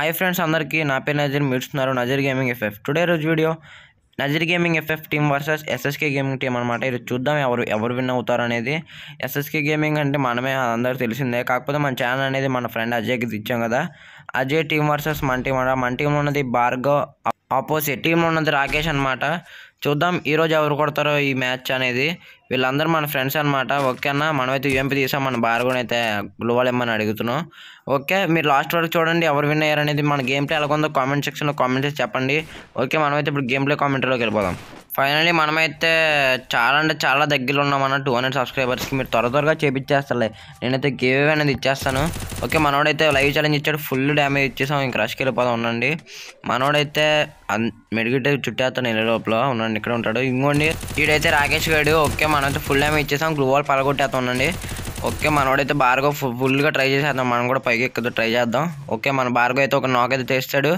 hi friends అందరికీ నా పేరు నజర్ మీరుస్తున్నారు నజర్ గేమింగ్ ఎఫ్ఎఫ్ టుడే రోజు video Nazar gaming FF team versus SSK gaming team అనమాట ఇది చూద్దాం ఎవరు ఎవరు విన్ అవుతారు అనేది ఎస్ఎస్కే గేమింగ్ అంటే మనమే అందరికీ తెలిసిందే కాకపోతే మన ఛానల్ అనేది మన ఫ్రెండ్ అజయ్కి ఇచ్చాం కదా అజయ్ టీం వర్సెస్ మన టీం అనమాట మన టీంలో ఉన్నది భార్గవ్ ఆపోజిట్ టీంలో ఉన్నది రాకేష్ అనమాట చూద్దాం ఈరోజు ఎవరు కొడతారో ఈ మ్యాచ్ అనేది వీళ్ళందరూ మన ఫ్రెండ్స్ అనమాట ఓకే అన్న మనమైతే యూఎంపీ తీసాం మన బార్గోన్ అయితే గ్లోవల్ ఇమ్మని అడుగుతున్నాం ఓకే మీరు లాస్ట్ వరకు చూడండి ఎవరు విన్ అయ్యారు అనేది మన గేమ్ ప్లే ఎలా ఉందో కామెంట్ సెక్షన్లో కామెంట్ చేసి చెప్పండి ఓకే మనమైతే ఇప్పుడు గేమ్ ప్లే కామెంటరీలోకి వెళ్ళిపోదాం ఫైనల్లీ మనమైతే చాలా అంటే చాలా దగ్గరలో ఉన్నామన్న టూ హండ్రెడ్ సబ్స్క్రైబర్స్కి మీరు త్వర త్వరగా చేపించేస్తాలే నేనైతే గేవ్ అనేది ఇచ్చేస్తాను ఓకే మనోడైతే లైవ్ ఛాలెంజ్ ఇచ్చాడు ఫుల్ డ్యామేజ్ ఇచ్చేసాం ఇంక రష్కి వెళ్ళిపోదాం ఉండండి మనోడైతే మెడిగిటే చుట్టేస్తాను ఇళ్ళ లోపల ఉండండి ఇక్కడ ఉంటాడు ఇంకోండి వీడైతే రాకేష్ గడు ఓకే మనమైతే ఫుల్ డ్యామేజ్ ఇచ్చేసాం గ్లూ వాల్ పలగొట్టేస్తా ఉండండి ఓకే మనోడైతే బార్గో ఫుల్గా ట్రై చేసేద్దాం మనం కూడా పైకి ఎక్కువ ట్రై చేద్దాం ఓకే మన బార్గో అయితే ఒక నాక్ అయితే తెస్తాడు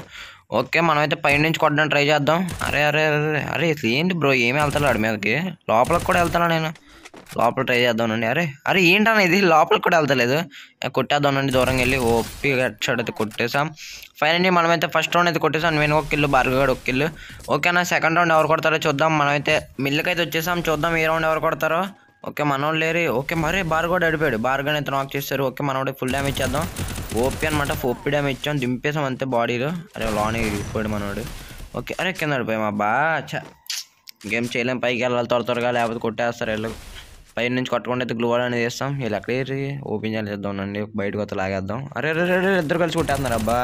ఓకే మనమైతే పైనుంచి కొట్టడానికి ట్రై చేద్దాం అరే అరే అరే అరే ఏంటి బ్రో ఏమి వెళ్తాను వాడి మీదకి లోపలికి కూడా వెళ్తాను నేను లోపల ట్రై అండి అరే అరే ఏంటన్నా ఇది లోపలికి కూడా వెళ్తలేదు అండి దూరంగా వెళ్ళి ఓపి హెడ్షాట్ అయితే కొట్టేసాం ఫైనల్లీ మనమైతే ఫస్ట్ రౌండ్ అయితే కొట్టేసాం నేను ఒక కిల్లు బార్గగాడు ఒక కిల్లు ఓకేనా సెకండ్ రౌండ్ ఎవరు కొడతారో చూద్దాం మనమైతే మిల్లుకి అయితే వచ్చేసాం చూద్దాం ఏ రౌండ్ ఎవరు కొడతారో ఓకే మనోళ్ళు లేరు ఓకే మరే బార్గోడు అడిపాడు బార్గడ్ అయితే నాక్ చేస్తారు ఓకే మనోడే ఫుల్ డ్యామేజ్ చేద్దాం ఓపి అనమాట ఫోపీ డ్యామ్ ఇచ్చాం దింపేసాం అంతే బాడీలో అరే లోనే ఇరిగిపోయాడు మనోడు ఓకే అరే కింద పడిపోయాం అబ్బా బాగా గేమ్ చేయలేం పైకి వెళ్ళాలి త్వర త్వరగా లేకపోతే కొట్టేస్తారు వెళ్ళు పై నుంచి కొట్టకుండా అయితే గ్లూ అనేది వేస్తాం వీళ్ళు అక్కడే ఓపెన్ చేద్దాం అండి బయటకు వస్తే లాగేద్దాం అరే అరే అరే ఇద్దరు కలిసి కొట్టేస్తున్నారు అబ్బా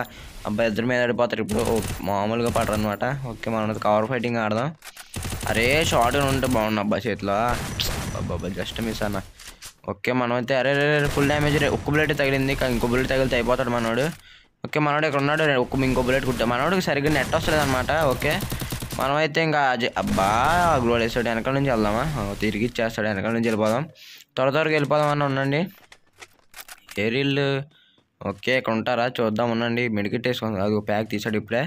అబ్బాయి ఇద్దరు మీద ఆడిపోతారు ఇప్పుడు మామూలుగా పడరు అనమాట ఓకే మనం కవర్ ఫైటింగ్ ఆడదాం అరే షార్ట్ ఉంటే బాగున్నా అబ్బా చేతిలో అబ్బాబ్బా జస్ట్ మిస్ అన్న ఓకే మనం అయితే అరే రే ఫుల్ డ్యామేజ్ రే ఒక్క బుల్లెట్ తగిలింది ఇంకో బుల్లెట్ తగిలితే అయిపోతాడు మనోడు ఓకే మనోడు ఇక్కడ ఉన్నాడు ఒక్క ఇంకో బుల్లెట్ కుట్టా మనోడికి సరిగ్గా నెట్ వస్తుంది అనమాట ఓకే మనమైతే ఇంకా అబ్బా గ్రోడ్ వేస్తాడు వెనకాల నుంచి వెళ్దామా తిరిగి ఇచ్చేస్తాడు వెనకాల నుంచి వెళ్ళిపోదాం త్వర త్వరగా వెళ్ళిపోదాం అన్న ఉండండి ఏరిల్ ఓకే ఇక్కడ ఉంటారా చూద్దాం ఉండండి మెడికెట్ వేసుకోండి అది ప్యాక్ తీసాడు ఇప్పుడే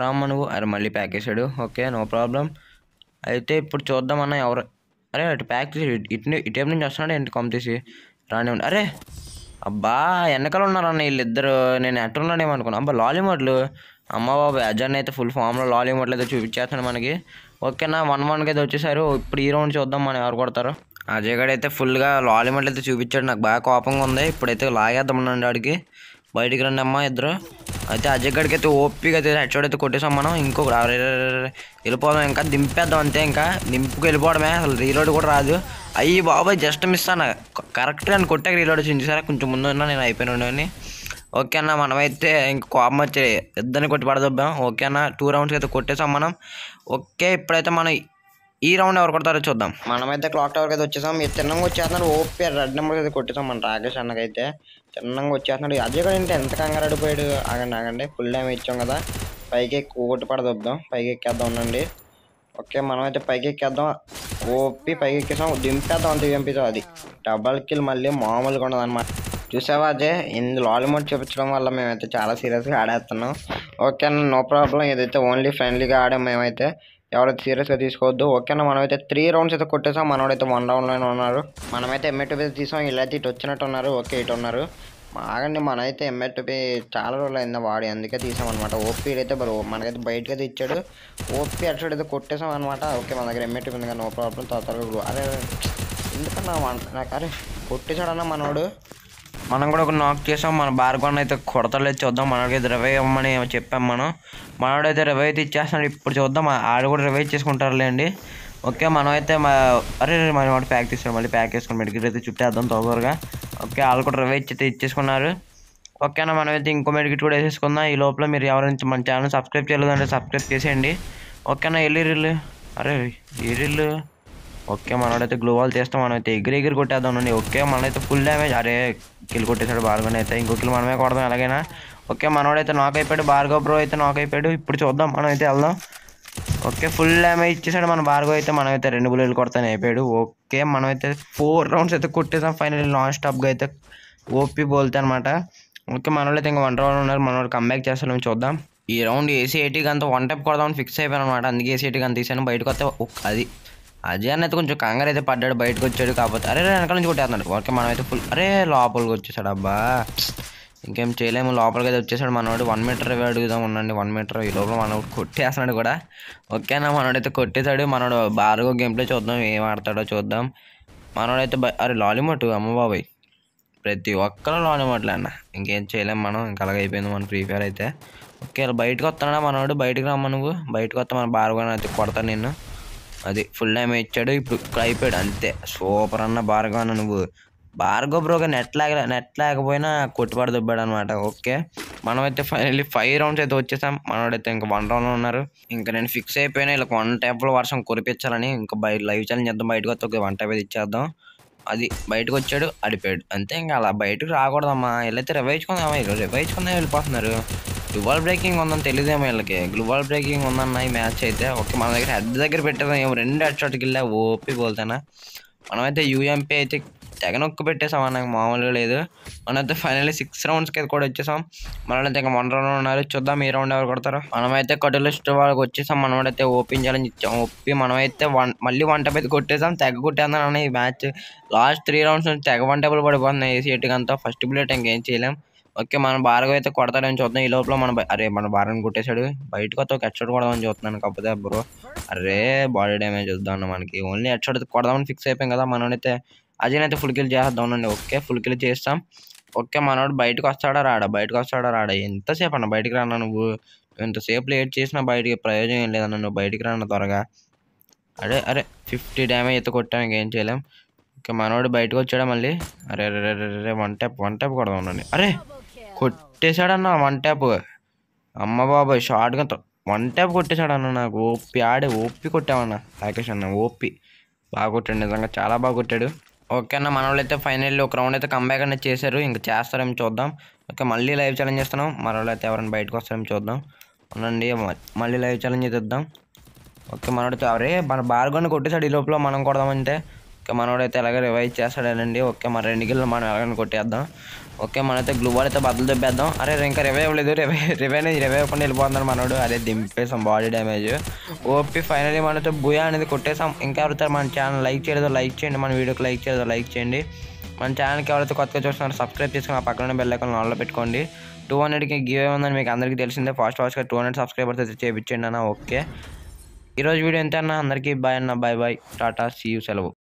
రామ్మ నువ్వు అరే మళ్ళీ ప్యాక్ వేసాడు ఓకే నో ప్రాబ్లం అయితే ఇప్పుడు చూద్దామన్నా ఎవరు అరే అటు ప్యాక్ చేసి ఇటు ఇటేపు నుంచి వస్తున్నాడు ఏంటి కమ్ తీసి రాని అరే అబ్బా వెనకాల ఉన్నారన్న వీళ్ళిద్దరు నేను ఎట్ట ఉన్నాడేమో అనుకున్నాను అబ్బా లాలీమోట్లు అమ్మ బాబు అజన్ అయితే ఫుల్ ఫామ్లో లాలీమోట్లు అయితే చూపించేస్తున్నాడు మనకి ఓకేనా వన్ వన్కి అయితే వచ్చేసారు ఇప్పుడు ఈ రౌండ్ చూద్దాం మనం ఎవరు కొడతారు అజయ్ గడ అయితే ఫుల్గా లాలీమోట్లు అయితే చూపించాడు నాకు బాగా కోపంగా ఉంది ఇప్పుడైతే లాగేద్దాం అండి ఆడికి బయటికి రండి అమ్మా ఇద్దరు అయితే అజయ్ గడికి అయితే ఓపిక అయితే హెడ్ షాట్ అయితే కొట్టేసాం మనం ఇంకొక వెళ్ళిపోదాం ఇంకా దింపేద్దాం అంతే ఇంకా దింపుకు వెళ్ళిపోవడమే అసలు రీలోడ్ కూడా రాదు అయ్యి బాబాయ్ జస్ట్ మిస్ అన్న కరెక్ట్ అని కొట్టాక రీలోడ్ చూసారా కొంచెం ముందు ఉన్నా నేను అయిపోయినాను అని ఓకే అన్న మనమైతే ఇంక కోపం వచ్చి ఇద్దరిని కొట్టి పడదొబ్బాం ఓకే అన్న టూ రౌండ్స్కి అయితే కొట్టేసాం మనం ఓకే ఇప్పుడైతే మనం ఈ రౌండ్ ఎవరు కొడతారో చూద్దాం మనమైతే క్లాక్ టవర్కి అయితే వచ్చేసాం తిన్నంగా వచ్చేస్తున్నాడు ఓపీ రెడ్ నెంబర్కి అయితే కొట్టేసాం మన రాకేష్ అన్నకైతే తిన్నంగా వచ్చేస్తున్నాడు అదే కూడా ఏంటి ఎంత కంగారు అడిపోయాడు ఆగండి ఆగండి ఫుల్ డ్యామ్ ఇచ్చాం కదా పైకి ఎక్కువ పడదొద్దాం పైకి ఎక్కేద్దాం ఉండండి ఓకే మనమైతే పైకి ఎక్కేద్దాం ఓపి పైకి ఎక్కేసాం దింపేద్దాం అంత దింపేద్దాం అది డబల్ కిల్ మళ్ళీ మామూలుగా అనమాట చూసావా అజయ్ ఇందు ఆల్మోట్ చూపించడం వల్ల మేమైతే చాలా సీరియస్గా ఆడేస్తున్నాం ఓకే అన్న నో ప్రాబ్లం ఏదైతే ఓన్లీ ఫ్రెండ్లీగా ఆడాం మేమైతే ఎవరైతే సీరియస్గా తీసుకోవద్దు ఓకేనా మనమైతే త్రీ రౌండ్స్ అయితే కొట్టేసాం మనోడైతే వన్ రౌండ్లోనే ఉన్నారు మనమైతే ఎంఎట్యూపీ తీసాం ఇలా అయితే ఇటు వచ్చినట్టు ఉన్నారు ఓకే ఇటు ఉన్నారు ఆగండి మనైతే ఎంఎట్యూపీ చాలా రోజులు అయిందా వాడి అందుకే తీసామన్నమాట ఓపీ అయితే బరు మనకైతే బయటకి అయితే ఇచ్చాడు ఓపీ అటు అయితే కొట్టేసాం అనమాట ఓకే మన దగ్గర ఎంఎట్యూపీ ఉంది కానీ నో ప్రాబ్లం తర్వాత అరే ఎందుకన్నా నాకు అరే కొట్టేశాడన్నా మనోడు మనం కూడా ఒక నాక్ చేసాం మన బార్గోన్ అయితే కొడతలేదు చూద్దాం మనకైతే రివై ఇవ్వమని చెప్పాం మనం మనవాడైతే రివై అయితే ఇచ్చేస్తున్నాడు ఇప్పుడు చూద్దాం ఆడు కూడా రివై చేసుకుంటారులే అండి ఓకే మనం అయితే అరే మనం వాడు ప్యాక్ తీసుకోండి మళ్ళీ ప్యాక్ చేసుకుని మెడికల్ అయితే చుట్టేద్దాం తొందరగా ఓకే వాళ్ళు కూడా రివై ఇచ్చి ఇచ్చేసుకున్నారు ఓకేనా మనమైతే ఇంకో మెడికిట్ కూడా వేసేసుకుందాం ఈ లోపల మీరు ఎవరైనా మన ఛానల్ సబ్స్క్రైబ్ చేయలేదంటే సబ్స్క్రైబ్ చేసేయండి ఓకేనా వెళ్ళి రిల్లు అరే ఎరిల్లు ఓకే మనవాడైతే గ్లోవాల్ చేస్తాం మనమైతే ఎగిరి ఎగిరి కొట్టేద్దాం అండి ఓకే మనమైతే ఫుల్ డ్యామేజ్ అరే కిల్ కొట్టేశాడు భార్గవ్ అయితే ఇంకో కిల్ మనమే కొడదాం ఎలాగైనా ఓకే మనోడైతే నాక్ అయిపోయాడు భార్గవ్ బ్రో అయితే నాక్ అయిపోయాడు ఇప్పుడు చూద్దాం మనం అయితే వెళ్దాం ఓకే ఫుల్ డ్యామేజ్ ఇచ్చేసాడు మన భార్గవ్ అయితే మనం అయితే రెండు బుల్లెట్లు కొడతానే అయిపోయాడు ఓకే మనం అయితే ఫోర్ రౌండ్స్ అయితే కొట్టేసాం ఫైనల్ నాన్ స్టాప్గా అయితే ఓపి బోల్తే అనమాట ఓకే మనోళ్ళు అయితే ఇంకా వన్ రౌండ్ ఉన్నారు మనోడు కమ్బ్యాక్ చేస్తాం చూద్దాం ఈ రౌండ్ ఏసీ ఎయిటీకి అంత వన్ టైప్ కొడదామని ఫిక్స్ అయిపోయాను అనమాట అందుకే ఏసీ ఎయిటీకి అంత తీసాను బయటకు వస్తే అది అజయ్ అన్న అయితే కొంచెం కంగారు అయితే పడ్డాడు బయటకు వచ్చాడు కాకపోతే అరే వెనకాల నుంచి కొట్టేస్తున్నాడు ఓకే మనం అయితే ఫుల్ అరే లోపలికి వచ్చేసాడు అబ్బా ఇంకేం చేయలేము లోపలికి అయితే వచ్చేసాడు మనవాడు వన్ మీటర్ అడుగుదాం ఉండండి వన్ మీటర్ ఈ లోపల మనవాడు కొట్టేస్తున్నాడు కూడా ఓకేనా మనవాడు అయితే కొట్టేశాడు మనోడు బారుగో గేమ్ ప్లే చూద్దాం ఏం ఆడతాడో చూద్దాం మనవాడు అయితే అరే లాలిమోటు అమ్మ బాబాయ్ ప్రతి ఒక్కరు లాలిమోట్లే అన్న ఇంకేం చేయలేము మనం ఇంకా అలాగైపోయింది మన ఫ్రీ ఫైర్ అయితే ఓకే బయటకు వస్తున్నాడా మనవాడు బయటకు రమ్మ నువ్వు బయటకు వస్తా మన బారుగా అయితే కొడతాను నేను అది ఫుల్ డ్యామేజ్ ఇచ్చాడు ఇప్పుడు ఇక్కడ అయిపోయాడు అంతే సూపర్ అన్న బార్గా అన్న నువ్వు బార్గో బ్రోగా నెట్ లేక నెట్ లేకపోయినా కొట్టుబడి దుబ్బాడు అనమాట ఓకే మనమైతే ఫైనల్లీ ఫైవ్ రౌండ్స్ అయితే వచ్చేసాం మనోడైతే ఇంకా వన్ రౌండ్ ఉన్నారు ఇంకా నేను ఫిక్స్ అయిపోయినా ఇలా వన్ టైప్లో వర్షం కురిపించాలని ఇంకా బయట లైవ్ ఛాలెంజ్ చేద్దాం బయటకు వస్తే వన్ టైప్ అయితే ఇచ్చేద్దాం అది బయటకు వచ్చాడు అడిపాడు అంతే ఇంకా అలా బయటకు రాకూడదమ్మా ఇలా అయితే రివైజ్కుందామా ఇలా వెళ్ళిపోతున్నారు గ్లోబల్ బ్రేకింగ్ ఉందని తెలియదేమో వీళ్ళకి గ్లోబల్ బ్రేకింగ్ ఉందన్న ఈ మ్యాచ్ అయితే ఓకే మన దగ్గర హెడ్ దగ్గర పెట్టేదాం ఏమో రెండు హెడ్ షాట్కి వెళ్ళా ఓపి పోల్తానా మనమైతే యూఎంపీ అయితే తెగ నొక్కు పెట్టేసాం నాకు మామూలుగా లేదు మనమైతే ఫైనల్ సిక్స్ రౌండ్స్కి అయితే కూడా వచ్చేసాం మనమైతే ఇంకా వన్ రౌండ్ ఉన్నారు చూద్దాం ఈ రౌండ్ ఎవరు కొడతారు మనమైతే కటులిస్ట్ వాళ్ళకి వచ్చేసాం మనమైతే ఓపెన్ చేయాలని ఇచ్చాం ఒప్పి మనమైతే వన్ మళ్ళీ వన్ టైప్ కొట్టేసాం తెగ కొట్టేద్దాం ఈ మ్యాచ్ లాస్ట్ త్రీ రౌండ్స్ నుంచి తెగ వన్ టైపులు పడిపోతున్నాయి ఏసీ ఎట్టుకంతా ఫస్ట్ బుల్లెట్ ఇంకేం చేయలేం ఓకే మన భార్గవ్ అయితే కొడతాడని చూద్దాం ఈ లోపల మన అరే మన భార్గని కొట్టేశాడు బయటకు వస్తే ఒక హెడ్షాట్ కొడదామని చూస్తున్నాను కాకపోతే బ్రో అరే బాడీ డ్యామేజ్ వద్దాం మనకి ఓన్లీ హెడ్షాట్ కొడదామని ఫిక్స్ అయిపోయాం కదా అయితే అజయ్ అయితే ఫుల్ కిల్ అండి ఓకే ఫుల్ కిల్ చేస్తాం ఓకే మనోడు బయటకు వస్తాడా రాడా బయటకు వస్తాడా రాడా ఎంతసేపు అన్న బయటికి రానా నువ్వు ఎంతసేపు లేట్ చేసినా బయటికి ప్రయోజనం ఏం లేదన్న నువ్వు బయటికి రానా త్వరగా అరే అరే ఫిఫ్టీ డ్యామేజ్ అయితే కొట్టాం ఇంకేం చేయలేం ఓకే మనోడు బయటకు వచ్చాడా మళ్ళీ అరే అరే అరే వన్ ట్యాప్ వన్ ట్యాప్ కొడదాం అండి అరే కొట్టేశాడన్న వన్ ట్యాప్ అమ్మ బాబాయ్ షార్ట్గా వన్ ట్యాప్ కొట్టేశాడన్న నాకు ఓపి ఆడే ఓపి కొట్టామన్న రాకేష్ అన్న ఓపి బాగా కొట్టాడు నిజంగా చాలా బాగా కొట్టాడు ఓకే అన్న మన అయితే ఫైనల్లీ ఒక రౌండ్ అయితే కంబ్యాక్ అనేది చేశారు ఇంకా చేస్తారేమో చూద్దాం ఓకే మళ్ళీ లైవ్ ఛాలెంజ్ చేస్తున్నాం మన అయితే ఎవరైనా బయటకు వస్తారేమో చూద్దాం అవునండి మళ్ళీ లైవ్ ఛాలెంజ్ చేద్దాం ఓకే మనోడు అరే మన బార్గొని కొట్టేశాడు ఈ లోపల మనం కొడదామంటే ఓకే మనోడైతే ఎలాగ రివైజ్ చేస్తాడనండి ఓకే మన రెండు కిలో మనం ఎలాగని కొట్టేద్దాం ఓకే మనైతే గ్లూ బాల్ అయితే బద్దలు దెబ్బేద్దాం అరే ఇంకా రివై అవ్వలేదు రివై రివై రివై అవ్వకుండా వెళ్ళిపోతున్నాడు మనోడు అదే దింపేసాం బాడీ డ్యామేజ్ ఓపీ ఫైనలీ మనతో భుయా అనేది కొట్టేసాం ఇంకా ఎవరితో మన ఛానల్ లైక్ చేయలేదో లైక్ చేయండి మన వీడియోకి లైక్ చేయలేదో లైక్ చేయండి మన ఛానల్కి ఎవరైతే కొత్తగా చూస్తున్నారో సబ్స్క్రైబ్ చేసుకుని ఆ పక్కన బెల్ ఐకాన్ ఆన్లో పెట్టుకోండి టూ హండ్రెడ్కి గివ్ ఉందని మీకు అందరికీ తెలిసిందే ఫాస్ట్ ఫాస్ట్గా టూ హండ్రెడ్ సబ్స్క్రైబర్స్ అయితే చేయించండి అన్న ఓకే ఈరోజు వీడియో ఎంత అన్న అందరికీ బాయ్ అన్న bye bye ta-ta see you సెలవు